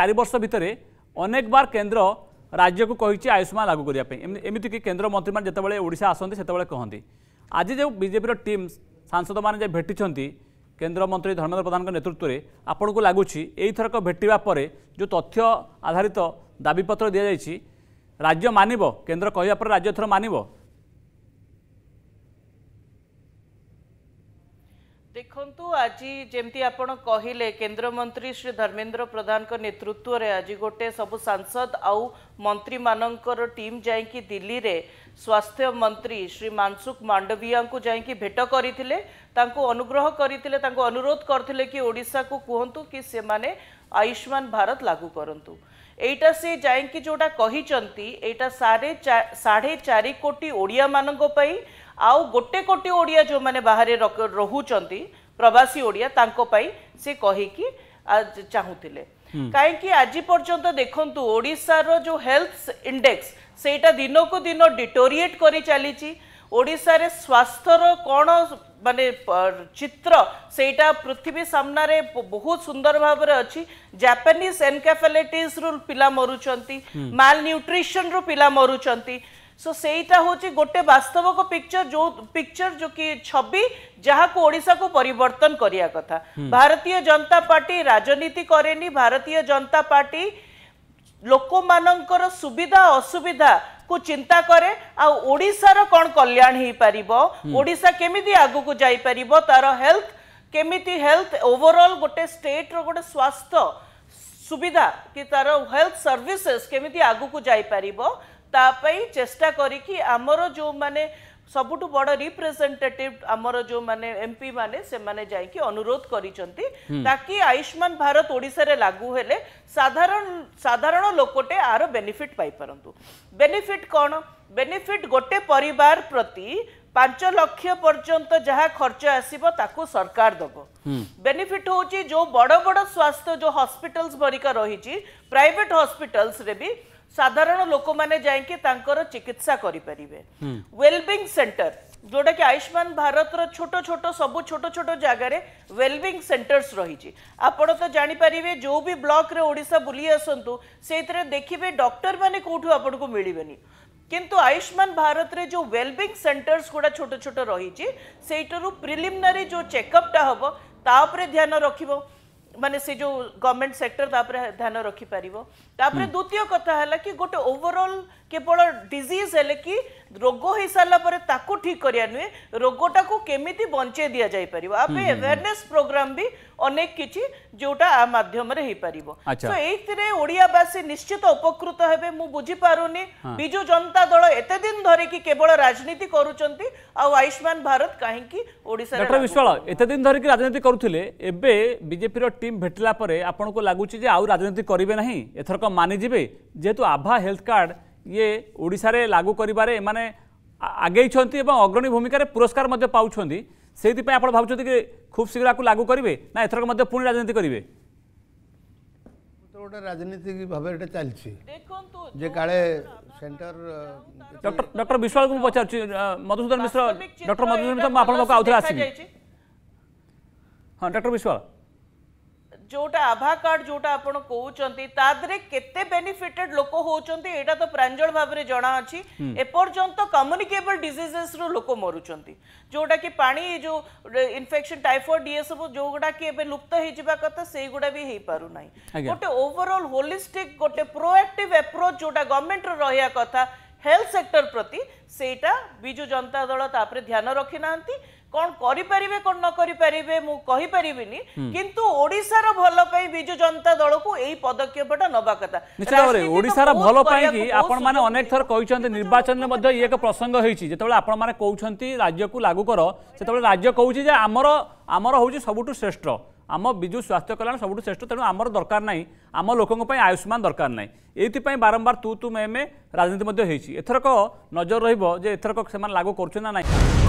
ଚାରି ବର୍ଷ ଭିତରେ ଅନେକବାର କେନ୍ଦ୍ର ରାଜ୍ୟକୁ କହିଛି ଆୟୁଷ୍ମାନ ଲାଗୁ କରିବା ପାଇଁ ଏମିତିକି କେନ୍ଦ୍ରମନ୍ତ୍ରୀମାନେ ଯେତେବେଳେ ଓଡ଼ିଶା ଆସନ୍ତି ସେତେବେଳେ କହନ୍ତି ଆଜି ଯେଉଁ ବିଜେପିର ଟିମ୍ ସାଂସଦମାନେ ଯେ ଭେଟିଛନ୍ତି କେନ୍ଦ୍ରମନ୍ତ୍ରୀ ଧର୍ମେନ୍ଦ୍ର ପ୍ରଧାନଙ୍କ ନେତୃତ୍ୱରେ ଆପଣଙ୍କୁ ଲାଗୁଛି ଏଇଥରକ ଭେଟିବା ପରେ ଯେଉଁ ତଥ୍ୟ ଆଧାରିତ ଦାବିପତ୍ର ଦିଆଯାଇଛି ରାଜ୍ୟ ମାନିବ କେନ୍ଦ୍ର କହିବା ପରେ ରାଜ୍ୟ ଏଥର ମାନିବ ଦେଖନ୍ତୁ ଆଜି ଯେମିତି ଆପଣ କହିଲେ କେନ୍ଦ୍ରମନ୍ତ୍ରୀ ଶ୍ରୀ ଧର୍ମେନ୍ଦ୍ର ପ୍ରଧାନଙ୍କ ନେତୃତ୍ୱରେ ଆଜି ଗୋଟେ ସବୁ ସାଂସଦ ଆଉ ମନ୍ତ୍ରୀମାନଙ୍କର ଟିମ୍ ଯାଇକି ଦିଲ୍ଲୀରେ ସ୍ୱାସ୍ଥ୍ୟ ମନ୍ତ୍ରୀ ଶ୍ରୀ ମାନସୁଖ ମାଣ୍ଡବିୟାଙ୍କୁ ଯାଇକି ଭେଟ କରିଥିଲେ ତାଙ୍କୁ ଅନୁଗ୍ରହ କରିଥିଲେ ତାଙ୍କୁ ଅନୁରୋଧ କରିଥିଲେ କି ଓଡ଼ିଶାକୁ କୁହନ୍ତୁ କି ସେମାନେ ଆୟୁଷ୍ମାନ ଭାରତ ଲାଗୁ କରନ୍ତୁ ଏଇଟା ସେ ଯାଇକି ଯେଉଁଟା କହିଛନ୍ତି ଏଇଟା ସାଢ଼େ ସାଢ଼େ ଚାରି କୋଟି ଓଡ଼ିଆମାନଙ୍କ ପାଇଁ ଆଉ ଗୋଟେ କୋଟି ଓଡ଼ିଆ ଯେଉଁମାନେ ବାହାରେ ରହୁଛନ୍ତି ପ୍ରବାସୀ ଓଡ଼ିଆ ତାଙ୍କ ପାଇଁ ସେ କହିକି ଚାହୁଁଥିଲେ କାହିଁକି ଆଜି ପର୍ଯ୍ୟନ୍ତ ଦେଖନ୍ତୁ ଓଡ଼ିଶାର ଯେଉଁ ହେଲ୍ଥ ଇଣ୍ଡେକ୍ସ ସେଇଟା ଦିନକୁ ଦିନ ଡିଟୋରିଏଟ୍ କରି ଚାଲିଛି ଓଡ଼ିଶାରେ ସ୍ୱାସ୍ଥ୍ୟର କ'ଣ ମାନେ ଚିତ୍ର ସେଇଟା ପୃଥିବୀ ସାମ୍ନାରେ ବହୁତ ସୁନ୍ଦର ଭାବରେ ଅଛି ଜାପାନିଜ୍ ଏନକାଫାଲାଇଟିସ୍ରୁ ପିଲା ମରୁଛନ୍ତି ମାଲ୍ ନ୍ୟୁଟ୍ରିସନ୍ରୁ ପିଲା ମରୁଛନ୍ତି सो सेटा होची गोटे वास्तविक पिक्चर जो पिक्चर जो कि छवि जहाँ को ओडिशा को परिवर्तन करिया कथा भारतीय जनता पार्टी राजनीति करेनी भारतीय जनता पार्टी ଲୋକମାନଙ୍କର ସୁବିଧା ଅସୁବିଧାକୁ ଚିନ୍ତା କରେ ଆଉ ଓଡ଼ିଶାର କ'ଣ କଲ୍ୟାଣ ହେଇପାରିବ ଓଡ଼ିଶା କେମିତି ଆଗକୁ ଯାଇପାରିବ ତାର ହେଲ୍ଥ କେମିତି ହେଲ୍ଥ ଓଭରଅଲ୍ ଗୋଟେ ଷ୍ଟେଟ୍ର ଗୋଟେ ସ୍ୱାସ୍ଥ୍ୟ ସୁବିଧା କି ତାର ହେଲ୍ଥ ସର୍ଭିସେସ୍ କେମିତି ଆଗକୁ ଯାଇପାରିବ তাপাই চেষ্টা করিকি আমার যে ସବୁଠୁ ବଡ଼ ରିପ୍ରେଜେଣ୍ଟେଟିଭ୍ ଆମର ଯେଉଁମାନେ ଏମ୍ପି ମାନେ ସେମାନେ ଯାଇକି ଅନୁରୋଧ କରିଛନ୍ତି ତାକି ଆୟୁଷ୍ମାନ ଭାରତ ଓଡ଼ିଶାରେ ଲାଗୁ ହେଲେ ସାଧାରଣ ସାଧାରଣ ଲୋକଟେ ଆର ବେନିଫିଟ୍ ପାଇପାରନ୍ତୁ ବେନିଫିଟ୍ କ'ଣ ବେନିଫିଟ୍ ଗୋଟେ ପରିବାର ପ୍ରତି ପାଞ୍ଚ ଲକ୍ଷ ପର୍ଯ୍ୟନ୍ତ ଯାହା ଖର୍ଚ୍ଚ ଆସିବ ତାକୁ ସରକାର ଦେବ ବେନିଫିଟ୍ ହେଉଛି ଯେଉଁ ବଡ଼ ବଡ଼ ସ୍ୱାସ୍ଥ୍ୟ ଯେଉଁ ହସ୍ପିଟାଲ୍ସ ଭରିକା ରହିଛି ପ୍ରାଇଭେଟ୍ ହସ୍ପିଟାଲ୍ସରେ ବି ସାଧାରଣ ଲୋକମାନେ ଯାଇକି ତାଙ୍କର ଚିକିତ୍ସା କରିପାରିବେ ୱେଲବିଂ ସେଣ୍ଟର ଯୋଉଟାକି ଆୟୁଷ୍ମାନ ଭାରତର ଛୋଟ ଛୋଟ ସବୁ ଛୋଟ ଛୋଟ ଜାଗାରେ ୱେଲବିଂ ସେଣ୍ଟର୍ସ ରହିଛି ଆପଣ ତ ଜାଣିପାରିବେ ଯେଉଁ ବି ବ୍ଲକରେ ଓଡ଼ିଶା ବୁଲି ଆସନ୍ତୁ ସେଇଥିରେ ଦେଖିବେ ଡକ୍ଟରମାନେ କେଉଁଠୁ ଆପଣଙ୍କୁ ମିଳିବେନି କିନ୍ତୁ ଆୟୁଷ୍ମାନ ଭାରତରେ ଯେଉଁ ୱେଲବିଂ ସେଣ୍ଟର୍ସ ଗୁଡ଼ା ଛୋଟ ଛୋଟ ରହିଛି ସେଇଠାରୁ ପ୍ରିଲିମିନାରୀ ଯେଉଁ ଚେକଅପ୍ଟା ହେବ ତା ଉପରେ ଧ୍ୟାନ ରଖିବ ମାନେ ସେ ଯେଉଁ ଗଭର୍ଣ୍ଣମେଣ୍ଟ ସେକ୍ଟର ତାପରେ ଧ୍ୟାନ ରଖିପାରିବ ତାପରେ ଦ୍ୱିତୀୟ କଥା ହେଲା କି ଗୋଟେ ଓଭରଅଲ୍ কেবল ডিজিজ হলে কি রোগ হয়ে সারা পরে তাকে ঠিক করা নুহে রোগটা কেমিতি বঞ্চাই দিয়া যাই পারিব আপে আওয়ারনেস প্রোগ্রাম বি অনেক কিছু যেটা আ মাধ্যমে হয়ে পারিব তো এইতিরে ওড়িয়াবাসী নিশ্চিত উপকৃত হবে মু বুঝি পারুনি বিজু জনতা দল এতে দিন ধরে কি কেবল রাজনীতি করুচন্তি আ আয়ুষ্মান ভারত কাহিকি ওড়িশা ডক্টর বিশাল এতে দিন ধরে কি রাজনীতি করুলে এবে বিজেপির টিম ভেটিলা পরে আপনার লাগুচি যে আউ রাজনীতি করবে না এথরক মানি যাবে যেহেতু আভা হেলথ কার্ড ইয়ে ওড়িশার লাগু করবার এমানে আগেইছেন এবং অগ্রণী ভূমিকার পুরস্কার পাচ্ছেন সেইপা আপনার ভাবছেন কি খুব শীঘ্র আকু লাগু করবে না এথরক পুঁ রাজনীতি করবে গোটে রাজনীতিক ভাবে এটা চালছি যে কালে সেন্টার ডক্টর বিশ্বাল পচারছি মধুসূদন মিশ্র ডক্টর মধুসূদন মিশ্র আপনার আউথরে আসবে হ্যাঁ ডক্টর বিশ্বাল ଯେଉଁଟା ଆଭା କାର୍ଡ଼ ଯେଉଁଟା ଆପଣ କହୁଛନ୍ତି ତା ଦେହରେ କେତେ ବେନିଫିଟେଡ୍ ଲୋକ ହେଉଛନ୍ତି ଏଇଟା ତ ପ୍ରାଞ୍ଜଳ ଭାବରେ ଜଣା ଅଛି ଏପର୍ଯ୍ୟନ୍ତ କମ୍ୟୁନିକେବଲ୍ ଡିଜିଜେସ୍ରୁ ଲୋକ ମରୁଛନ୍ତି ଯେଉଁଟାକି ପାଣି ଯେଉଁ ଇନଫେକ୍ସନ୍ ଟାଇଫଏଡ୍ ଇଏ ସବୁ ଯେଉଁଗୁଡ଼ାକି ଏବେ ଲୁପ୍ତ ହେଇଯିବା କଥା ସେଇଗୁଡ଼ା ବି ହେଇପାରୁନାହିଁ ଗୋଟେ ଓଭରଅଲ ହୋଲିଷ୍ଟିକ୍ ଗୋଟେ ପ୍ରୋଆକ୍ଟିଭ୍ ଆପ୍ରୋଚ୍ ଯେଉଁଟା ଗଭର୍ଣ୍ଣମେଣ୍ଟର ରହିବା କଥା ହେଲ୍ଥ ସେକ୍ଟର ପ୍ରତି ସେଇଟା ବିଜୁ ଜନତା ଦଳ ତାପରେ ଧ୍ୟାନ ରଖିନାହାନ୍ତି কোন করিপারিবে কোন ন করিপারিবে মু কহিপারিবিনি কিন্তু ওড়িশার ভাল পাই বিজু জনতা দলকু এই পদক্ষেপটা নবা কথা নিশ্চিত ভাবে ওড়িশার ভাল পাই কি আপন মানে অনেক থর কইছন্তি নির্বাচনে মধ্য ইয়ে এক প্রসঙ্গ হইছি যেতবেলে আপন মানে কইছন্তি রাজ্যকু লাগু কর সেতবেলে রাজ্য কইছি যে আমর আমর হউছি সবুঠু শ্রেষ্ঠ ଆମ ବିଜୁ ସ୍ୱାସ୍ଥ୍ୟ କଲ୍ୟାଣ ସବୁଠୁ ଶ୍ରେଷ୍ଠ ତେଣୁ ଆମର ଦରକାର ନାହିଁ ଆମ ଲୋକଙ୍କ ପାଇଁ ଆୟୁଷ୍ମାନ ଦରକାର ନାହିଁ ଏଇଥିପାଇଁ ବାରମ୍ବାର ତୁ ତୁ ମେ ମେ ରାଜନୀତି ମଧ୍ୟ ହେଇଛି ଏଥରକ ନଜର ରହିବ ଯେ ଏଥରକ ସେମାନେ ଲାଗୁ କରୁଛନ୍ତି ନା ନାହିଁ